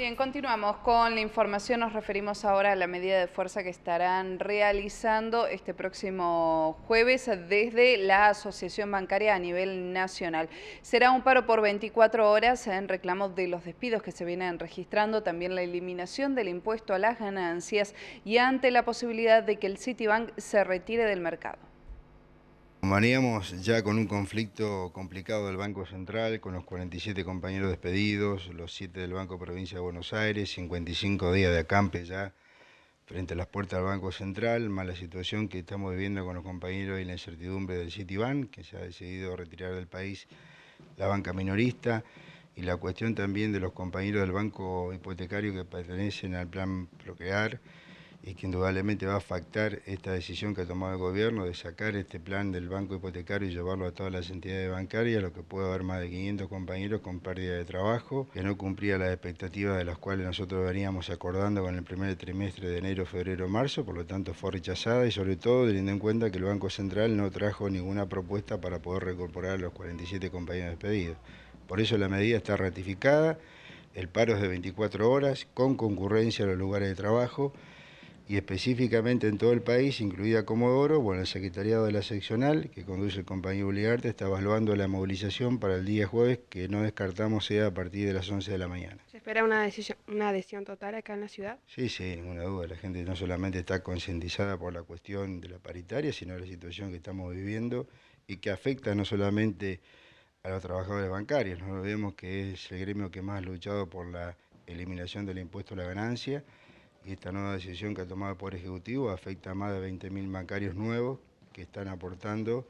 Bien, continuamos con la información. Nos referimos ahora a la medida de fuerza que estarán realizando este próximo jueves desde la Asociación Bancaria a nivel nacional. Será un paro por 24 horas en reclamo de los despidos que se vienen registrando, también la eliminación del impuesto a las ganancias y ante la posibilidad de que el Citibank se retire del mercado. Maníamos ya con un conflicto complicado del Banco Central, con los 47 compañeros despedidos, los 7 del Banco Provincia de Buenos Aires, 55 días de acampe ya frente a las puertas del Banco Central, mala situación que estamos viviendo con los compañeros y la incertidumbre del Citibank, que se ha decidido retirar del país la banca minorista, y la cuestión también de los compañeros del Banco Hipotecario que pertenecen al plan Procrear y que indudablemente va a afectar esta decisión que ha tomado el gobierno de sacar este plan del banco hipotecario y llevarlo a todas las entidades bancarias, lo que puede haber más de 500 compañeros con pérdida de trabajo, que no cumplía las expectativas de las cuales nosotros veníamos acordando con el primer trimestre de enero, febrero, marzo, por lo tanto fue rechazada y sobre todo teniendo en cuenta que el Banco Central no trajo ninguna propuesta para poder recorporar a los 47 compañeros despedidos. Por eso la medida está ratificada, el paro es de 24 horas, con concurrencia a los lugares de trabajo, y específicamente en todo el país, incluida Comodoro, bueno, el secretariado de la seccional, que conduce el compañero Uligarte, está evaluando la movilización para el día jueves, que no descartamos sea a partir de las 11 de la mañana. ¿Se espera una, decisión, una adhesión total acá en la ciudad? Sí, sí, ninguna duda. La gente no solamente está concientizada por la cuestión de la paritaria, sino la situación que estamos viviendo y que afecta no solamente a los trabajadores bancarios, no vemos que es el gremio que más ha luchado por la eliminación del impuesto a la ganancia, esta nueva decisión que ha tomado el Ejecutivo afecta a más de 20.000 bancarios nuevos que están aportando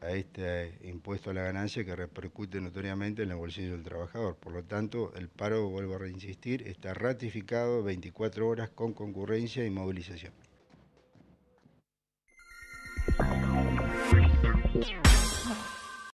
a este eh, impuesto a la ganancia que repercute notoriamente en el bolsillo del trabajador. Por lo tanto, el paro, vuelvo a reinsistir, está ratificado 24 horas con concurrencia y movilización.